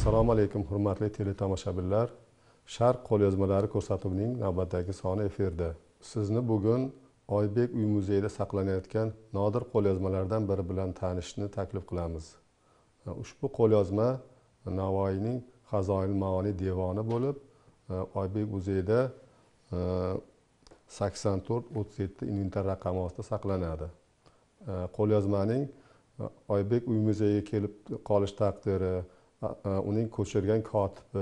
assalomu alaykum hurmatli teletomoshabinlar sharq qo'lyozmalari ko'rsatuvining navbatdagi soni efirda sizni bugun oybek uy muzeyida saqlanayotgan nodir qo'lyozmalardan biri bilan tanishishni taklif qilamiz ushbu qo'lyozma navoiyning hazoil maoniy devoni bo'lib oybek muzeyida sakson to'rt o'ttiz yetti inventar raqami ostida saqlanadi qo'lyozmaning oybek uy muzeyiga kelib qolish taqdiri E, uning ko'chirgan kotibi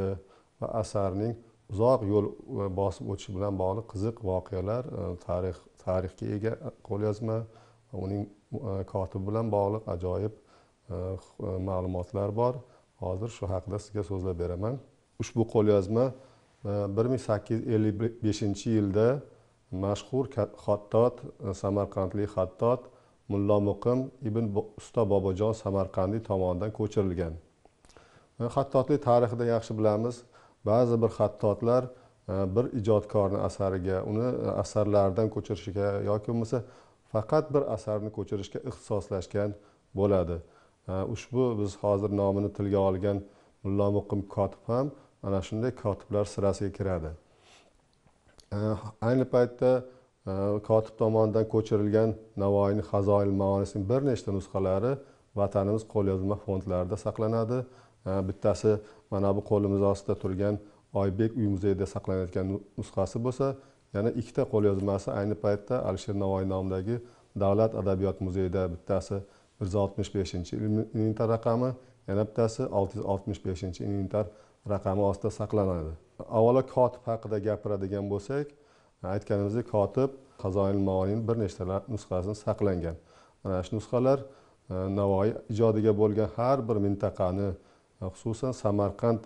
va asarning uzoq yo'l e, bosib o'tishi bilan bog'liq qiziq voqealar e, tarix tarixga ega qo'lyozma uning kotibi bilan bog'liq ajoyib ma'lumotlar bor hozir shu haqida sizga so'zlab beraman ushbu qo'lyozma bir ming sakkiz yuz ellik beshinchi yilda mashhur xattot samarqandlik xattot mullo muqim ibn usta bobojon samarqandiy tomonidan ko'chirilgan xattotlik tarixida yaxshi bilamiz ba'zi bir xattotlar e, bir ijodkorni asariga uni e, asarlaridan ko'chirishga yoki bo'lmasa faqat bir asarni ko'chirishga ixtisoslashgan bo'ladi e, ushbu biz hozir nomini tilga olgan mullo muqim kotib ham ana shunday kotiblar sirasiga kiradi ayni paytda kotib tomonidan ko'chirilgan navoiyni hazoil maonisining bir nechta nusxalari vatanimiz qo'lyozma fondlarida saqlanadi bittasi mana bu qo'limiz ostida turgan oybek uy muzeyida saqlanayotgan nusxasi bo'lsa yana ikkita qo'lyozmasi ayni paytda alisher navoiy nomidagi davlat adabiyot muzeyida bittasi bir yuz oltmish beshinchi inventar raqami yana bittasi olti yuz oltmish beshinchi inventar raqami ostida saqlanadi avvalo kotib haqida gapiradigan bo'lsak aytganimizdek kotib qazoil maonin bir nechta nusxasini saqlangan mana shu nusxalar e, navoiy ijodiga bo'lgan har bir mintaqani xususan samarqand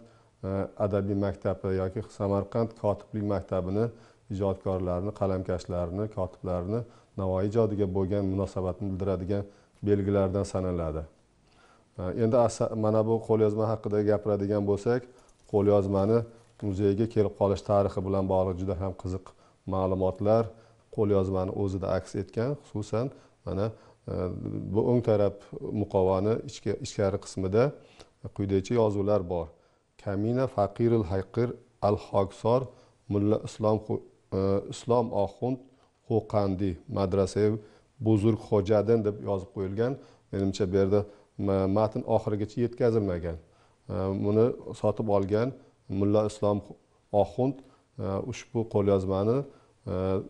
adabiy maktabi yoki samarqand kotiblik maktabini ijodkorlarini qalamkashlarini kotiblarini navoiy ijodiga bo'lgan munosabatni bildiradigan belgilardan sanaladi endi mana bu qo'lyozma haqida gapiradigan bo'lsak qo'lyozmani muzeyga kelib qolish tarixi bilan bog'liq juda ham qiziq ma'lumotlar qo'lyozmani o'zida aks etgan xususan mana bu o'ng taraf muqovani ichkari qismida quyidagicha yozuvlar bor kamina faqiril hayqir al hoksor mulla islom e, islom oxund qo'qandiy madrasa buzurg xo'jadin deb yozib qo'yilgan menimcha bu yerda matn oxirigacha yetkazilmagan e, buni sotib olgan mulla islom oxund e, ushbu qo'lyozmani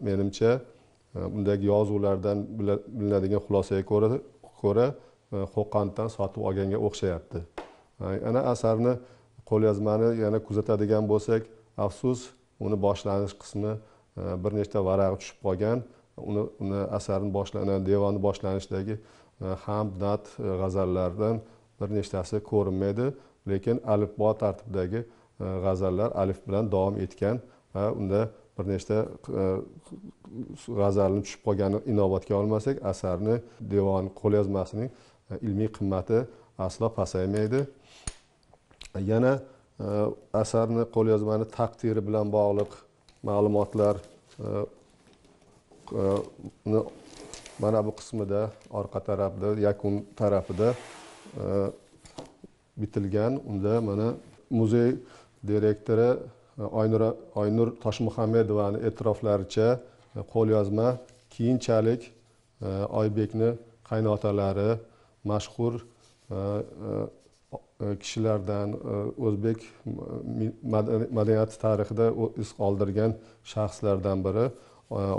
menimcha undagi yozuvlardan bilinadigan xulosaga ko'ra ko'ra qo'qonddan sotib olganga o'xshayapti ana asarni qo'lyozmani yana kuzatadigan bo'lsak afsus uni boshlanish qismi e, bir nechta varag'i tushib qolgan uni uni asarni boshlana devonni boshlanishdagi e, ham nat e, g'azallardan bir nechtasi ko'rinmaydi lekin alifbo tartibdagi g'azallar alif bilan davom etgan va unda bir nechta g'azalni tushib qolgani inobatga olmasak asarni devon qo'lyozmasining ilmiy qimmati aslo pasaymaydi yana e, asarni qo'lyozmani taqdiri bilan bog'liq ma'lumotlar e, e, mana bu qismida orqa tarafda yakun tarafida bitilgan unda mana muzey direktori oynur oynur toshmuhammedovani e'tiroflaricha qo'lyozma keyinchalik oybekni qaynotalari mashhur E, e, kishilardan e, o'zbek madaniyati tarixida iz qoldirgan shaxslardan biri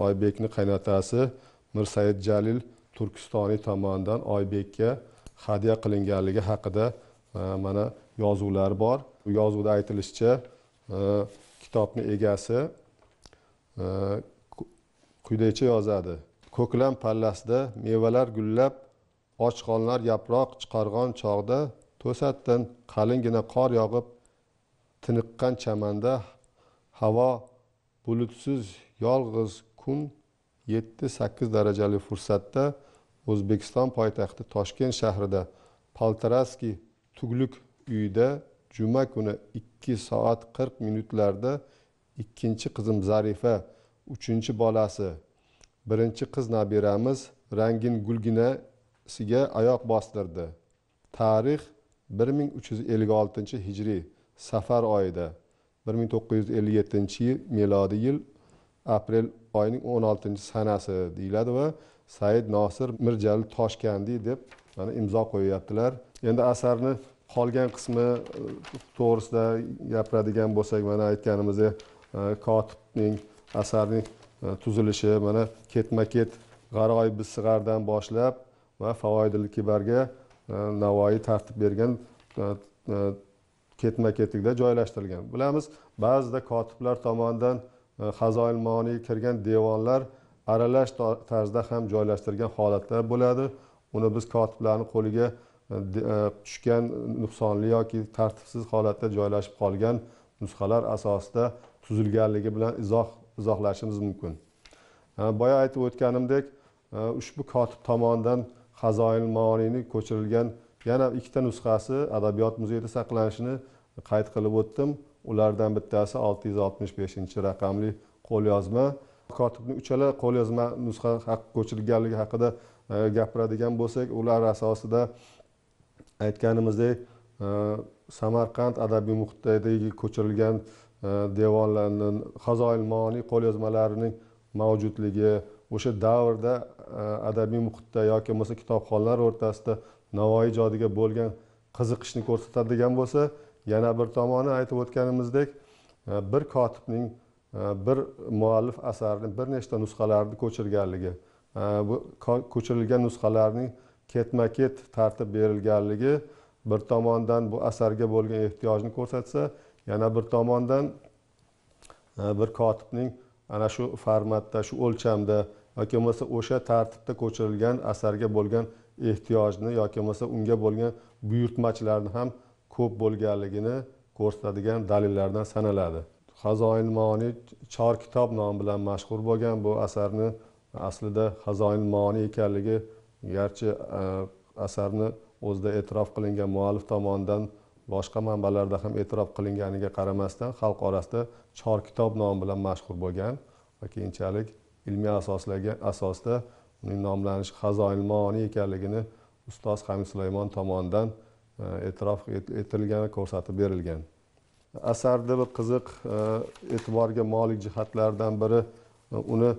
oybekni qaynotasi mirsaid jalil turkistoniy tomonidan oybekka hadya qilinganligi haqida mana yozuvlar bor yozuvda aytilishicha kitobni egasi quyidagicha yozadi ko'klam pallasida mevalar gullab ochqonlar yaproq chiqargan chog'da to'satdan qalingina qor yog'ib tiniqqan chamanda havo bulutsiz yolg'iz kun yetti sakkiz darajali fursatda o'zbekiston poytaxti toshkent shahrida paltaraskiy tuglik uyida juma kuni ikki soat qirq minutlarda ikkinchi qizim zarifa uchinchi bolasi birinchi qiz nabiramiz rangin gulgina siga oyoq bostirdi tarix bir ming uch yuz ellik oltinchi hijriy safar oyida bir ming to'qqiz yuz ellik yettinchi yil milodiy yil aprel oyining o'n oltinchi sanasi deyiladi va said nosir mirjali toshkandiy deb mana imzo qo'yyaptilar endi asarni qolgan qismi e, to'g'risida gapiradigan bo'lsak mana aytganimizdek kotibning asarning e, tuzilishi mana ketma ket g'aroyib sig'ardan boshlab va favoidil kibarga e, navoiy tartib bergan e, e, ketma ketlikda joylashtirilgan bilamiz ba'zida kotiblar tomonidan hazoil moniy kirgan devonlar aralash tarzda ham joylashtirilgan holatlar bo'ladi uni biz kotiblarni qo'liga tushgan nuqsonli yoki tartibsiz holatda joylashib qolgan nusxalar asosida tuzilganligi bilan izoh izohlashimiz mumkin boya aytib o'tganimdek ushbu kotib tomonidan hazoil moniyni ko'chirilgan yana ikkita nusxasi adabiyot muzeyida saqlanishini qayd qilib o'tdim ulardan bittasi olti yuz oltmish beshinchi raqamli qo'lyozma kotibni uchala qo'lyozma nusxa ko'chirilganligi haqida e, gapiradigan bo'lsak ular asosida aytganimizdek e, samarqand adabiy muhitidagi ko'chirilgan e, devonlarni hazoil moniy qo'lyozmalarining mavjudligi o'sha davrda Э, adabiy muhitda yoki bo'lmasa kitobxonlar o'rtasida navoiy ijodiga bo'lgan qiziqishni ko'rsatadigan bo'lsa yana bir tomoni aytib o'tganimizdek e, bir kotibning e, bir muallif asarni bir nechta nusxalarini ko'chirganligi e, bu ko'chirilgan nusxalarning ketma ket tartib berilganligi bir tomondan bu asarga bo'lgan ehtiyojni ko'rsatsa yana bir tomondan bir kotibning ana shu formatda shu o'lchamda yoki bo'lmasa o'sha tartibda ko'chirilgan asarga bo'lgan ehtiyojni yoki bo'lmasa unga bo'lgan buyurtmachilarni ham ko'p bo'lganligini ko'rsatadigan dalillardan sanaladi hazoil moniy chor kitob nomi bilan mashhur bo'lgan bu asarni aslida hazoil moniy ekanligi garchi e, asarni o'zida e'tirof qilingan muallif tomonidan boshqa manbalarda ham e'tirof qilinganiga qaramasdan xalq orasida chor kitob nomi bilan mashhur bo'lgan va keyinchalik ilmiy asoslarga asosda uning nomlanishi hazoil ekanligini ustoz hamid sulaymon tomonidan e, e'tirof etilgan ko'rsatib berilgan asarda bir qiziq e, e'tiborga molik jihatlardan biri e, uni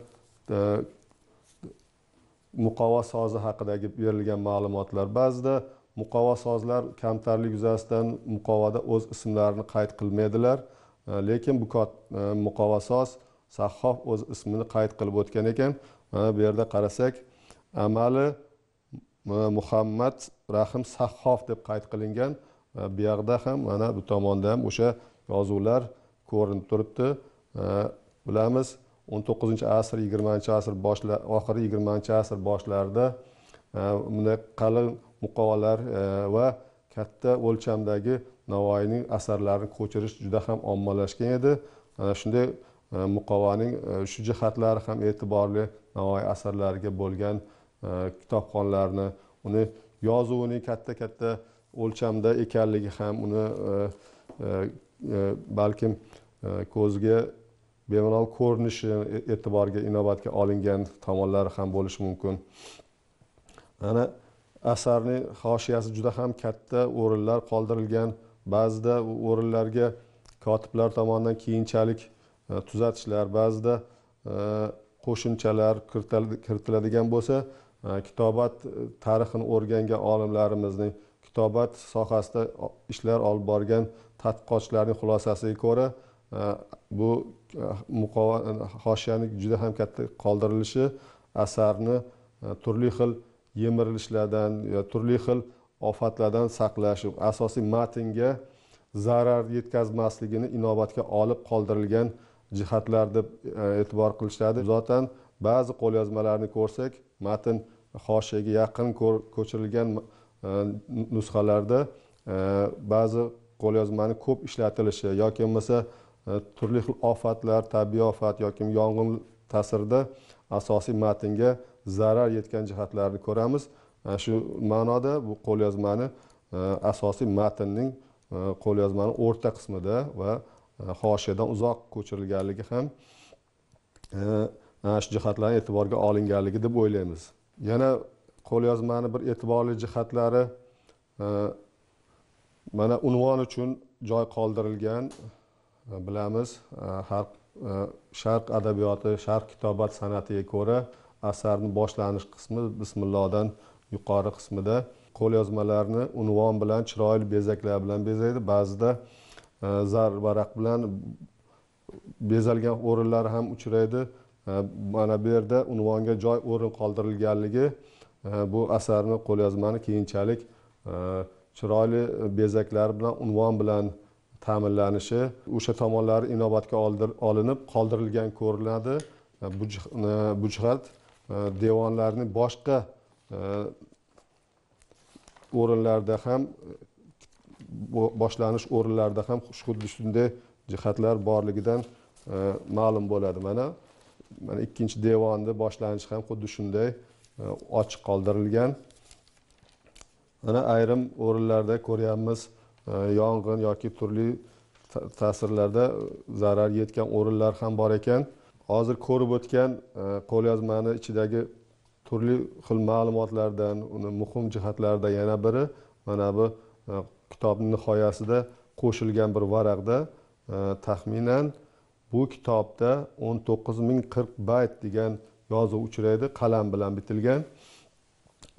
muqova sozi haqidagi berilgan ma'lumotlar ba'zida muqova sozlar kamtarlik yuzasidan muqovada o'z ismlarini qayd qilmaydilar lekin bu muqova soz sahhof o'z ismini qayd qilib o'tgan ekan mana bu yerda qarasak amali muhammad rahim sahhof deb qayd qilingan e, bu yoqda ham mana bu tomonda ham o'sha yozuvlar ko'rinib turibdi e, bilamiz o'n to'qqizinchi asr yigirmanchi asr boshlar oxiri yigirmanchi asr boshlarida e, bunday qalin muqovalar va katta o'lchamdagi navoiyning asarlarini ko'chirish juda ham ommalashgan edi shunday muqovaning э, э, shu jihatlari ham e'tiborli navoiy asarlariga bo'lgan э, kitobxonlarni uni yozuvining katta katta o'lchamda ekanligi ham uni e, e, e, balkim ko'zga bemalol ko'rinishi e'tiborga inobatga olingan tomonlari ham bo'lishi mumkin ana asarni hoshiyasi juda ham katta o'rinlar qoldirilgan ba'zida o'rinlarga kotiblar tomonidan keyinchalik E, tuzatishlar ba'zida e, qo'shimchalar kiritiladigan bo'lsa e, kitobat tarixini o'rgangan olimlarimizning kitobat sohasida ishlar olib borgan tadqiqotchilarning xulosasiga ko'ra bu hoshiyani juda ham katta qoldirilishi asarni turli xil yemirilishlardan yo turli xil ofatlardan saqlash asosiy matnga zarar yetkazmasligini inobatga olib qoldirilgan jihatlar deb e, e'tibor qilishadi zotan ba'zi qo'lyozmalarni ko'rsak matn hoshiyaga yaqin ko'chirilgan e, nusxalarda e, ba'zi qo'lyozmani ko'p ishlatilishi yoki bo'lmasa turli xil ofatlar tabiiy ofat yoki yong'in ta'sirida asosiy matnga zarar yetgan jihatlarni ko'ramiz shu ma'noda bu qo'lyozmani asosiy matnning qo'lyozmani o'rta qismida va hoshiyadan э, uzoq ko'chirilganligi ham mana e, shu jihatlar e'tiborga olinganligi deb o'ylaymiz yana qo'lyozmani bir e'tiborli jihatlari e, mana unvon uchun joy qoldirilgan e, bilamiz har sharq adabiyoti sharq kitobat san'atiga ko'ra asarni boshlanish qismi bismillohdan yuqori qismida qo'lyozmalarni unvon bilan chiroyli bezaklar bilan bezaydi ba'zida zar varaq bilan bezalgan o'rinlar ham uchraydi mana bu yerda unvonga joy o'rin qoldirilganligi bu asarni qo'lyozmani keyinchalik chiroyli bezaklar bilan unvon bilan ta'minlanishi o'sha tomonlari inobatga olinib qoldirilgan ko'rinadi bu jihat devonlarni boshqa o'rinlarda ham boshlanish o'rinlarida ham xuddi shunday jihatlar borligidan e, ma'lum bo'ladi mana mana ikkinchi devonni boshlanishi ham xuddi shunday e, ochiq qoldirilgan mana ayrim o'rinlarda ko'ryapmiz e, yong'in yoki turli ta'sirlarda zarar yetgan o'rinlar ham bor ekan hozir ko'rib o'tgan qo'lyozmani ichidagi turli xil ma'lumotlardan uni muhim jihatlaridan yana biri mana bu kitobni nihoyasida qo'shilgan bir varaqda e, taxminan bu kitobda o'n to'qqiz ming qirq bayt degan yozuv uchraydi qalam bilan bitilgan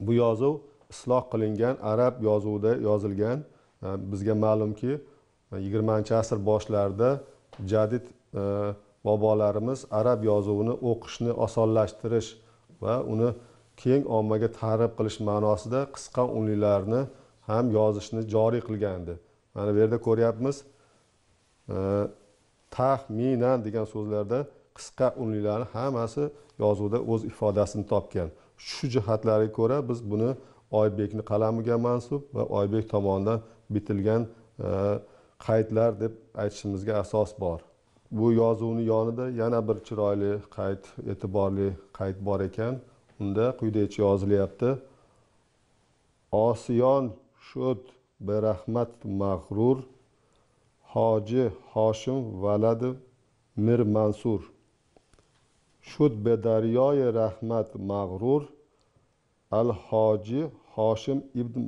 bu yozuv isloh qilingan arab yozuvida yozilgan e, bizga ma'lumki e, yigirmanchi asr boshlarida jadid bobolarimiz arab yozuvini o'qishni osonlashtirish va uni keng ommaga targ'ib qilish ma'nosida qisqa unlilarni ham yozishni joriy qilgandi mana bu yerda ko'ryapmiz taxminan degan so'zlarda qisqa unliklarni hammasi yozuvda o'z ifodasini topgan shu jihatlariga ko'ra biz buni oybekni qalamiga mansub va oybek tomonidan bitilgan e, qaydlar deb aytishimizga asos bor bu yozuvni yonida yana bir chiroyli qayd e'tiborli qayd bor ekan unda quyidagicha yozilyapti osiyon shod berahmat mag'rur hoji hoshim valadi mir mansur shud bedaryoyi rahmat mag'rur al hoji hoshim ibn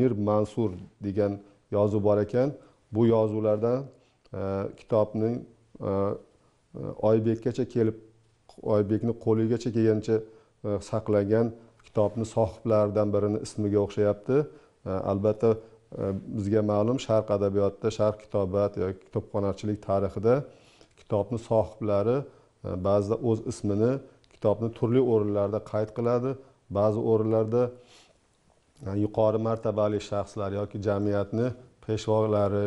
mir mansur degan yozuv bor ekan bu yozuvlardan e, kitobning e, e oybekgacha kelib oybekni qo'ligacha kelgancha e, saqlagan kitobni sohiblaridan birini ismiga o'xshayapti albatta e, bizga ma'lum sharq adabiyotida sharq kitobat yoki kitobxonachilik tarixida kitobni sohiblari e, ba'zida o'z ismini kitobni turli o'rinlarda qayd qiladi ba'zi o'rinlarda e, yuqori martabali shaxslar yoki jamiyatni peshvolari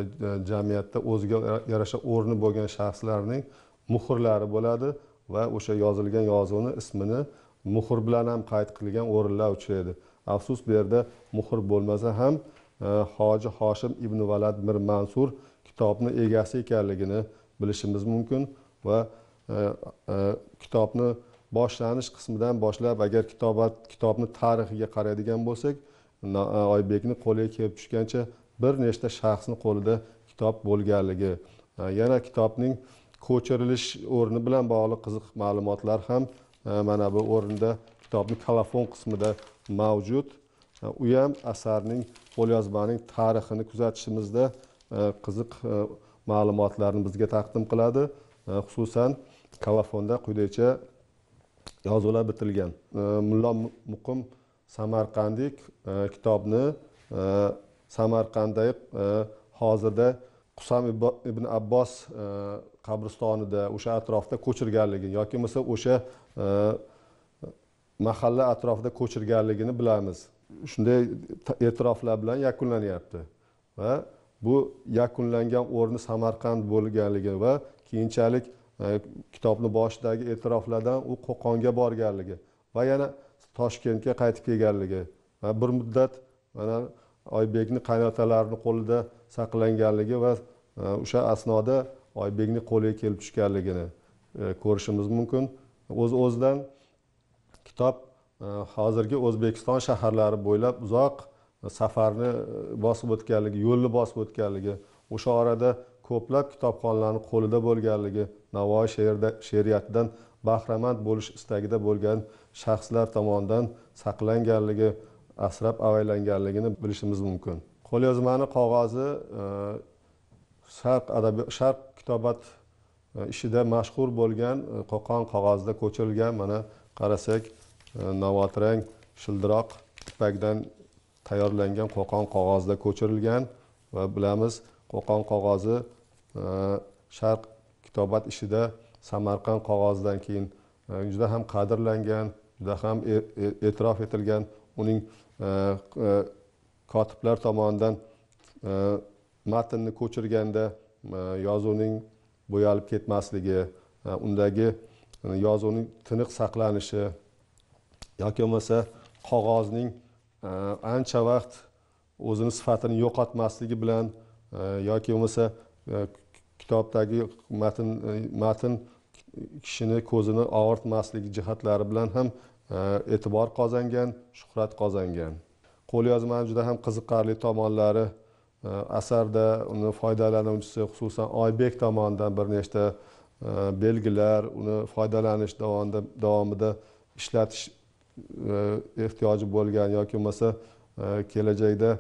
jamiyatda o'ziga yarasha o'rni bo'lgan shaxslarning muhrlari bo'ladi va o'sha yozilgan yozuvni ismini muhr bilan ham qayd qilgan o'rinlar uchraydi afsus bu yerda muhr bo'lmasa ham e, hoji hoshim ibn valad mir mansur kitobni egasi ekanligini bilishimiz mumkin va e, e, kitobni boshlanish qismidan boshlab agar kitobat kitobni tarixiga qaraydigan bo'lsak oybekni qo'liga kelib tushgancha bir nechta shaxsni qo'lida kitob bo'lganligi yana kitobning ko'chirilish o'rni bilan bog'liq qiziq ma'lumotlar ham mana bu o'rinda kitobni kalafon qismida mavjud e, u ham asarning qo'lyozmaning tarixini kuzatishimizda e, qiziq e, ma'lumotlarni bizga taqdim qiladi xususan kalafonda quyidagicha yozuvlar bitilgan mullo muqim samarqandik kitobni samarqanddagi hozirda qusam ibn abbos qabristonida o'sha atrofda ko'chirganligi yoki bo'lmasa o'sha mahalla atrofida ko'chirganligini bilamiz shunday e'tiroflar bilan yakunlanyapti va bu yakunlangan o'rni samarqand bo'lganligi va keyinchalik e, kitobni boshidagi e'tiroflardan u qo'qonga borganligi va yana toshkentga qaytib kelganligi va bir muddat mana oybekni qaynotalarini qo'lida saqlanganligi va e, o'sha asnoda oybekni qo'liga kelib tushganligini e, ko'rishimiz mumkin o'z o'zidan kitob e, hozirgi o'zbekiston shaharlari bo'ylab uzoq e, safarni e, bosib o'tganligi yo'lni bosib o'tganligi o'sha orada ko'plab kitobxonlarni qo'lida bo'lganligi navoiy she'rda she'riyatidan bahramand bo'lish istagida bo'lgan shaxslar tomonidan saqlanganligi asrab avaylanganligini bilishimiz mumkin qo'lyozmani qog'ozi sharq adabi sharq kitobat ishida mashhur bo'lgan qo'qon qog'ozida ko'chirilgan mana qarasak e, navotrang shildiroq ipakdan tayyorlangan qo'qon qog'ozida ko'chirilgan va bilamiz qo'qon qog'ozi e, sharq kitobat ishida samarqand qog'ozidan keyin e, juda ham qadrlangan juda ham e'tirof etilgan uning kotiblar tomonidan matnni ko'chirganda yozuvning bo'yalib ketmasligi undagi yozuvning tiniq saqlanishi yoki bo'lmasa qog'ozning e, ancha vaqt o'zini sifatini yo'qotmasligi bilan e, yoki bo'lmasa e, kitobdagi matn matn kishini ko'zini og'ritmasligi jihatlari bilan ham e'tibor qozongan shuhrat qozongan qo'lyozmani juda ham qiziqarli tomonlari asarda uni foydalanuvchisi xususan oybek tomonidan bir nechta belgilar uni foydalanish davomida davomida ishlatish e, ehtiyoji bo'lgan yoki bo'lmasa e, kelajakda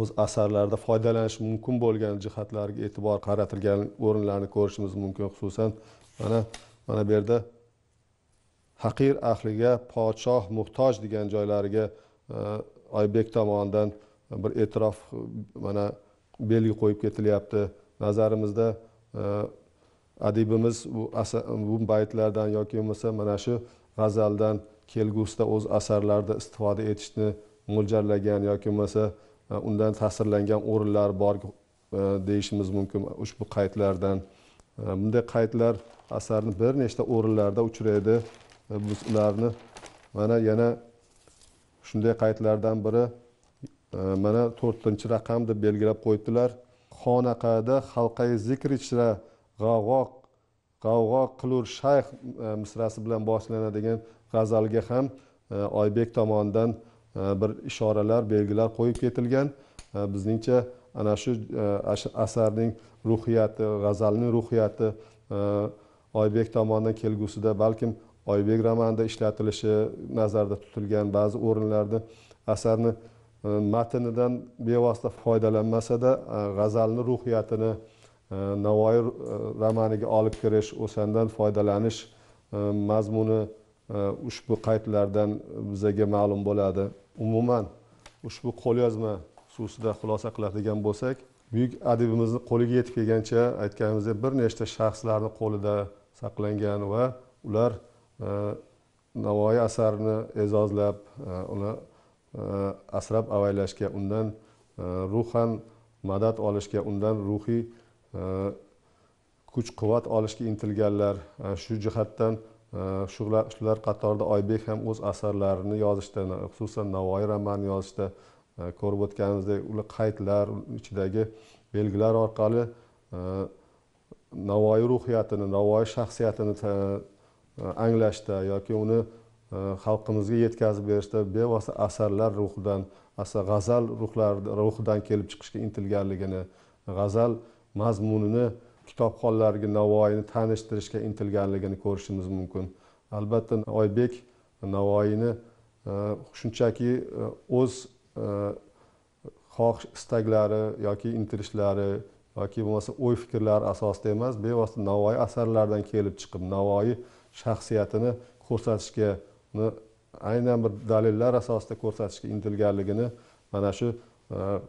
o'z asarlarida foydalanish mumkin bo'lgan jihatlarga e'tibor qaratilgan o'rinlarni ko'rishimiz mumkin xususan mana mana bu yerda haqir ahliga podshoh muhtoj degan joylariga e, oybek tomonidan bir e'tirof mana belgi qo'yib ketilyapti nazarimizda adibimiz bu baytlardan yoki bo'lmasa mana shu g'azaldan kelgusida o'z asarlarida istifoda etishni mo'ljallagan yoki bo'lmasa e, undan ta'sirlangan o'rinlar bor e, deyishimiz mumkin ushbu qaydlardan e, bunday qaydlar asarni bir nechta o'rinlarda uchraydi biz ularni mana yana shunday qaydlardan biri mana to'rtinchi raqam deb belgilab qo'yibdilar xonaqada xalqai ichra g'avg'o g'avg'o qilur shayx e, misrasi bilan boshlanadigan g'azalga ham e, oybek tomonidan e, bir ishoralar belgilar qo'yib ketilgan bizningcha ana shu asarning ruhiyati g'azalning ruhiyati oybek tomonidan kelgusida balkim oybek romanida ishlatilishi nazarda tutilgan ba'zi o'rinlarda asarni matnidan bevosita foydalanmasada g'azalni ruhiyatini navoiy e, romaniga olib kirish o'shandan foydalanish e, mazmuni e, ushbu qaydlardan bizaga ma'lum bo'ladi umuman ushbu qo'lyozma xususida xulosa qiladigan bo'lsak buyuk adibimizni qo'liga yetib kelgancha aytganimizdek bir nechta shaxslarni qo'lida saqlangan va ular navoiy asarini e'zozlab uni asrab avaylashga undan ruhan madad olishga undan ruhiy kuch quvvat olishga intilganlar e, shu jihatdan e, shular qatorida oybek ham o'z asarlarini yozishda xususan navoiy romanini yozishda e, ko'rib o'tganimizdek ular qaydlar ichidagi belgilar orqali navoiy ruhiyatini navoiy shaxsiyatini anglashda yoki uni xalqimizga yetkazib berishda bevosita asarlar ruhidan asar g'azal ruhlar ruhidan kelib chiqishga intilganligini g'azal mazmunini kitobxonlarga navoiyni tanishtirishga intilganligini ko'rishimiz mumkin albatta oybek navoiyni e, shunchaki e, o'z e, xohish istaklari yoki intilishlari yoki bo'lmasa o'y fikrlari asosida emas bevosita navoiy asarlaridan kelib chiqib navoiy shaxsiyatini ko'rsatishga uni aynan bir dalillar asosida ko'rsatishga intilganligini mana shu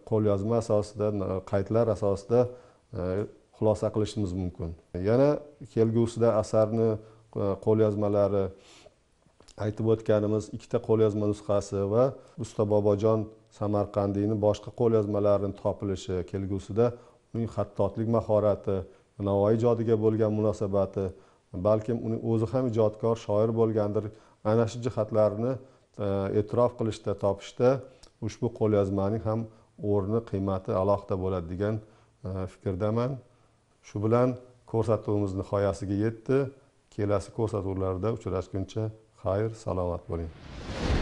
qo'lyozma asosida qaydlar asosida Э, xulosa qilishimiz mumkin yana kelgusida asarni e, qo'lyozmalari aytib o'tganimiz ikkita qo'lyozma nusxasi va usta bobojon samarqandiyni boshqa qo'lyozmalarini topilishi kelgusida uning xattotlik mahorati navoiy ijodiga bo'lgan munosabati balkim uning o'zi ham ijodkor shoir bo'lgandir ana shu jihatlarni e, e'tirof qilishda topishda ushbu qo'lyozmaning ham o'rni qiymati alohida bo'ladi degan Э, fikrdaman shu bilan ko'rsatuvimiz nihoyasiga yetdi kelasi ko'rsatuvlarda uchrashguncha xayr salomat bo'ling